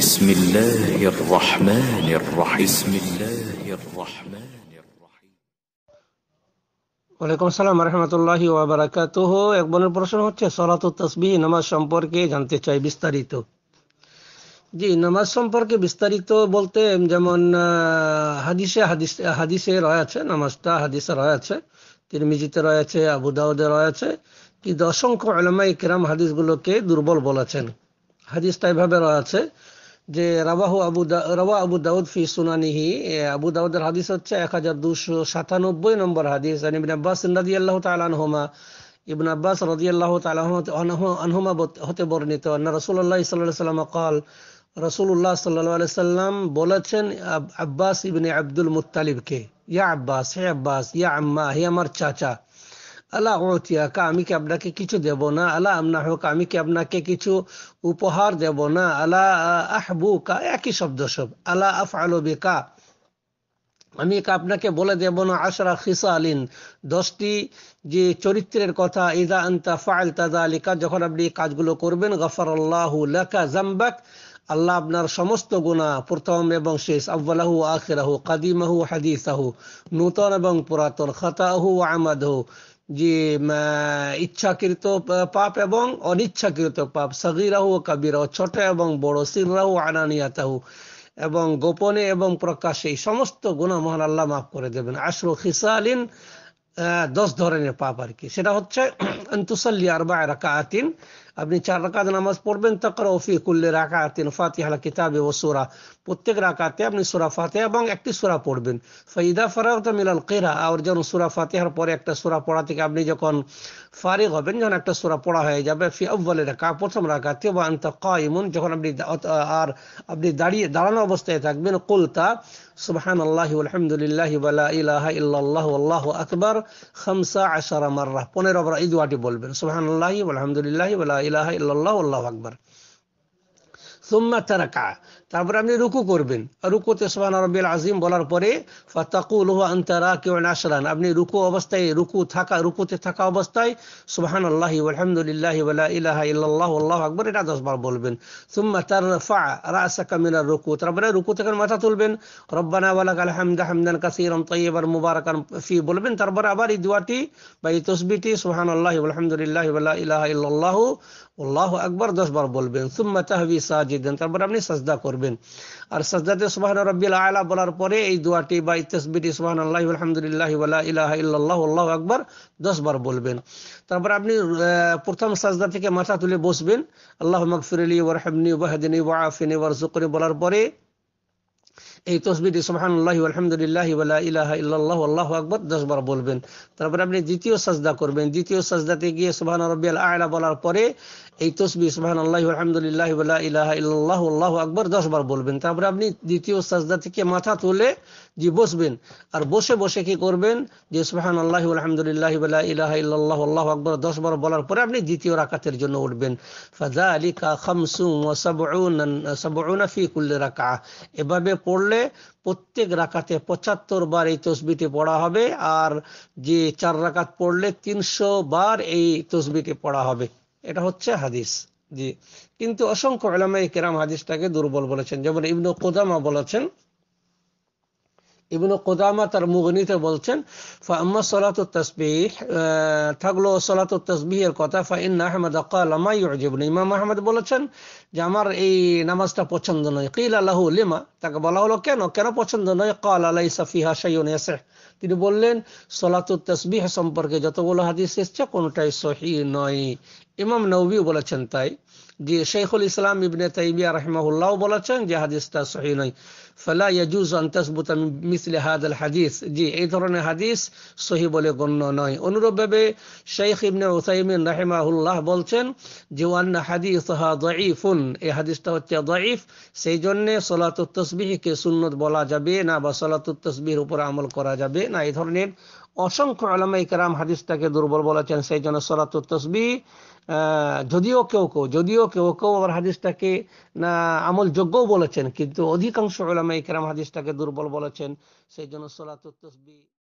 بسم الله الرحمن الرحيم بسم الله الرحمن الرحيم وعليكم السلام আসসালাম الله وبركاته এক বনের প্রশ্ন হচ্ছে সালাত সলাত তাসবিহ নামাজ সম্পর্কে জানতে চাই বিস্তারিত জি নামাজ সম্পর্কে বিস্তারিত বলতে যেমন হাদিসে হাদিস হাদিসে রয়েছে নামাজটা হাদিসে রয়েছে তিরমিজিতে রয়েছে আবু দাউদে রয়েছে কিন্তু অসংখ্য আলামা ইকরাম হাদিসগুলোকে দুর্বল বলেছেন হাদিসটা এভাবে রয়েছে যে রাবাহু আবু রাবা আবু দাউদ ফি সুনানিহি আবু দাউদের হাদিস হচ্ছে এক হাজার দুশো সাতানব্বই নম্বর হাদিস আর আব্বাস রাজি আল্লাহ তালানহমা ইবন আব্বাস রাজি আল্লাহ আনহুমা হতে বর্ণিত না রসুল্লাহ সাল্লাহ সাল্লাম কল রসুল্লাহ সাল্লাহ সাল্লাম বলেছেন আব্বাস ইবনে আব্দুল মুতালিবকে ইয়া আব্বাস হে আব্বাস ইয়া আম্মা হে আমার চাচা আল্লাহ ওতিয়াকা আমি কি আপনাকে কিছু দেব না আল্লাহ আমনা হোক আমি কি আপনাকে কিছু উপহার দেব না আল্লাহ আহবুকা একই শব্দ সব আল্লাহ আফ আলবিকা আমি আপনাকে বলে দেব না আশরা খিসা আলীন দশটি যে চরিত্রের কথা ইদা আন্তা ফাইল তাজা আলিকা যখন আপনি কাজগুলো করবেন গফর আল্লাহ লেখা জাম্বাক আল্লাহ আপনার সমস্ত গুণা প্রথম এবং শেষ আব্বালাহু আখিরাহু কাদিমাহু হাদিসাহু নূতন এবং পুরাতন খাতাহু আমাদহু যে ইচ্ছাকৃত পাপ এবং অনিচ্ছাকৃত পাপ সগিরাহু ও কাবিরাহু ছোট এবং বড় সিররাহু আনানিয়াতাহু এবং গোপনে এবং প্রকাশে এই সমস্ত গুণা মহান আল্লাহ মাফ করে দেবেন আশরু খিসালিন দশ ধরনের পাপ আর কি সেটা হচ্ছে আন্তুসাল্লি আরবা রাকাতিন আপনি চার রাকাত নামাজ পড়বেন তাকর ওফি কুল্লে রাকাতিন ফাতিহালা কিতাবে ও সোরা প্রত্যেক রাকাতে আপনি সোরা ফাতে এবং একটি সোরা পড়বেন ফাইদা ফারাউতা মিলাল কেরা আর যখন সোরা ফাতেহার পরে একটা সোরা পড়া থেকে আপনি যখন ফারিক হবেন যখন একটা সোরা পড়া হয়ে যাবে ফি আব্বালে রাখা প্রথম রাকাতে বা আন্ত কাইমুন যখন আপনি আর আপনি দাঁড়িয়ে দাঁড়ানো অবস্থায় থাকবেন কুলতা সুবহান আল্লাহ আলহামদুলিল্লাহ ইবালা ইলাহা ইল্লাল্লাহ আল্লাহ আকবার খামসা আশারা মাররা পনেরো এই দোয়াটি বলবেন সুবহান আল্লাহ আলহামদুলিল্লাহ إله إلا الله والله أكبر সুম্মা তারাকা তারপরে আপনি রুকু করবেন রুকুতে সোহান রব্বিল আজিম বলার পরে ফাতাকুল হু আন্তারা কেউ নাসরান আপনি রুকু অবস্থায় রুকু থাকা রুকুতে থাকা অবস্থায় সুবাহান আল্লাহি আলহামদুলিল্লাহ ইলাহা ইল্লাহ আল্লাহ আকবর এটা দশবার বলবেন সুম্মা তার ফা রাসাকা মিনার রুকু তারপরে রুকু থেকে মাথা তুলবেন রব্বানা ওয়ালাক আলহামদা হামদান কাসিরম তৈবার মুবারাকান ফি বলবেন তারপরে আবার এই দোয়াটি বা এই তসবিটি সুহান আল্লাহ আলহামদুলিল্লাহ ইলাহা ইল্লাহ আল্লাহ আকবর দশবার বলবেন সুম্মা তাহবি সাজিদ দেন তারপরে আপনি সাজদা করবেন আর সাজদাতে সুবাহ রব্বিল আয়লা বলার পরে এই দোয়াটি বা ইতসবিটি সুবাহ আল্লাহ আলহামদুলিল্লাহ ইলাহ ইল্লাহ আল্লাহ আকবর বার বলবেন তারপর আপনি প্রথম সাজদা থেকে মাথা তুলে বসবেন আল্লাহ মকফিরলি ওরহামনি ওয়াহদিনী ওয়াফিনী ওয়ারজুকনি বলার পরে এই তসবিটি আল্লাহ আলহামদুলিল্লাহ ইলাহ ইল্লাহ আল্লাহ আকবর দশ বার বলবেন তারপরে আপনি দ্বিতীয় সাজদা করবেন দ্বিতীয় সাজদাতে গিয়ে সুবাহান রব্বিয়াল আয়লা বলার পরে এই তসবি ইসমান আল্লাহ আলহামদুলিল্লাহ ইলাহা ইল্লাহ আল্লাহ আকবর দশ বার বলবেন তারপরে আপনি দ্বিতীয় সাজদা থেকে মাথা তুলে যে বসবেন আর বসে বসে কি করবেন যে ইসমান আল্লাহ আলহামদুলিল্লাহ ইলাহা ইল্লাহ আল্লাহ আকবর দশ বার বলার পরে আপনি দ্বিতীয় রাকাতের জন্য উঠবেন ফাজা আলী কা খামসু ফি রাকা এভাবে পড়লে প্রত্যেক রাকাতে পঁচাত্তর বার এই তসবিটি পড়া হবে আর যে চার রাকাত পড়লে তিনশো বার এই তসবিটি পড়া হবে এটা হচ্ছে হাদিস জি কিন্তু অসংখ্য আলামাই কেরাম হাদিসটাকে দুর্বল বলেছেন যেমন ইবনু কোদামা বলেছেন ইবনু কোদামা তার মুগনিতে বলছেন থাকলো সলাতুত কথা ফাইন আহমদ আকালামা ইমাম আহমদ বলেছেন যে আমার এই নামাজটা পছন্দ নয় কিল আল্লাহু লিমা তাকে বলা হলো কেন কেন পছন্দ নয় কাল আলাই সাফিহা সাইয়ুন তিনি বললেন সলাতুত তসবিহ সম্পর্কে যতগুলো হাদিস এসছে কোনটাই সহি নয় ইমাম নবী বলেছেন তাই জি শেখুল ইসলাম ইবনে তাইমিয়া রহমাহুল্লাহ বলেছেন যে হাদিসটা সহি নয় ফলা ইয়াজুজ আন তাসবুতা হাদাল হাদিস জি এই ধরনের হাদিস সহি বলে গণ্য নয় অনুরূপভাবে শেখ ইবনে উসাইমিন রাহিমাহুল্লাহ বলছেন যে ওয়ান্না হাদিস হা দাইফুন এই হাদিসটা হচ্ছে দাইফ সেই জন্যে সলাতুত তসবিহকে সুন্নত বলা যাবে না বা সলাতুত তসবির উপর আমল করা যাবে না এই ধরনের অসংখ্য আলামা ইকরাম হাদিসটাকে দুর্বল বলেছেন সেই জন্য সরাত তসবি যদিও কেউ কেউ যদিও কেউ কেউ আবার হাদিসটাকে না যোগ্য বলেছেন কিন্তু অধিকাংশ আলামা ইকরাম হাদিসটাকে দুর্বল বলেছেন সেই জন্য সরাত তসবি